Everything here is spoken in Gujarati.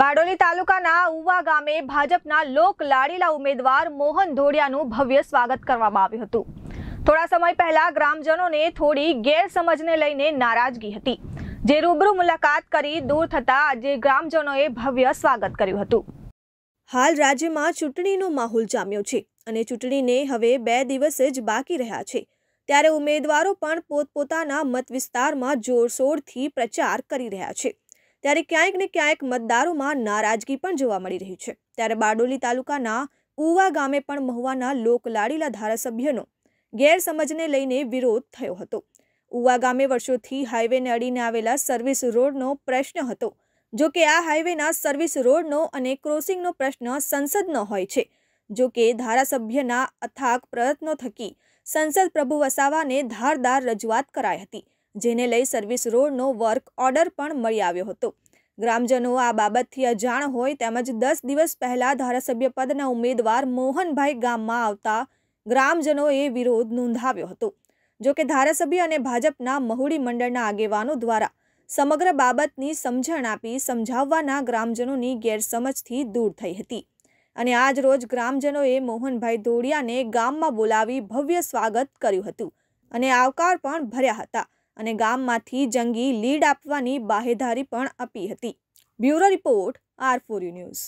બારડોલી તાલુકાના ઉવા ગામે ભાજપના લોક લાડીલા ઉમેદવાર મોહન ધોડિયાનું ભવ્ય સ્વાગત કરવામાં આવ્યું હતું થોડા સમય પહેલા ગ્રામજનોને થોડી ગેરસમજને લઈને નારાજગી હતી જે રૂબરૂ મુલાકાત કરી દૂર થતા આજે ગ્રામજનોએ ભવ્ય સ્વાગત કર્યું હતું હાલ રાજ્યમાં ચૂંટણીનો માહોલ જામ્યો છે અને ચૂંટણીને હવે બે દિવસ જ બાકી રહ્યા છે ત્યારે ઉમેદવારો પણ પોતપોતાના મત વિસ્તારમાં જોરશોરથી પ્રચાર કરી રહ્યા છે ત્યારે ક્યાંક ને ક્યાંક મતદારોમાં નારાજગી પણ જોવા મળી રહી છે ત્યારે બારડોલી તાલુકાના ઉવા ગામે પણ મહુવાના લોકલાડીલા ધારાસભ્યનો ગેરસમજને લઈને વિરોધ થયો હતો ઉવા ગામે વર્ષોથી હાઈવેને અડીને આવેલા સર્વિસ રોડનો પ્રશ્ન હતો જો કે આ હાઈવેના સર્વિસ રોડનો અને ક્રોસિંગનો પ્રશ્ન સંસદનો હોય છે જો કે ધારાસભ્યના અથાગ પ્રયત્નો થકી સંસદ પ્રભુ વસાવાને ધારદાર રજૂઆત કરાઈ હતી જેને લઈ સર્વિસ રોડનો વર્ક ઓર્ડર પણ મળી આવ્યો હતો ગ્રામજનો આ બાબતથી અજાણ હોય તેમજ દસ દિવસ પહેલાં ધારાસભ્ય પદના ઉમેદવાર મોહનભાઈ ગામમાં આવતા ગ્રામજનોએ વિરોધ નોંધાવ્યો હતો જોકે ધારાસભ્ય અને ભાજપના મહુડી મંડળના આગેવાનો દ્વારા સમગ્ર બાબતની સમજણ આપી સમજાવવાના ગ્રામજનોની ગેરસમજથી દૂર થઈ હતી અને આજ રોજ ગ્રામજનોએ મોહનભાઈ ધોળિયાને ગામમાં બોલાવી ભવ્ય સ્વાગત કર્યું હતું અને આવકાર પણ ભર્યા હતા અને ગામમાંથી જંગી લીડ આપવાની બાહેધારી પણ આપી હતી bureau report R for U news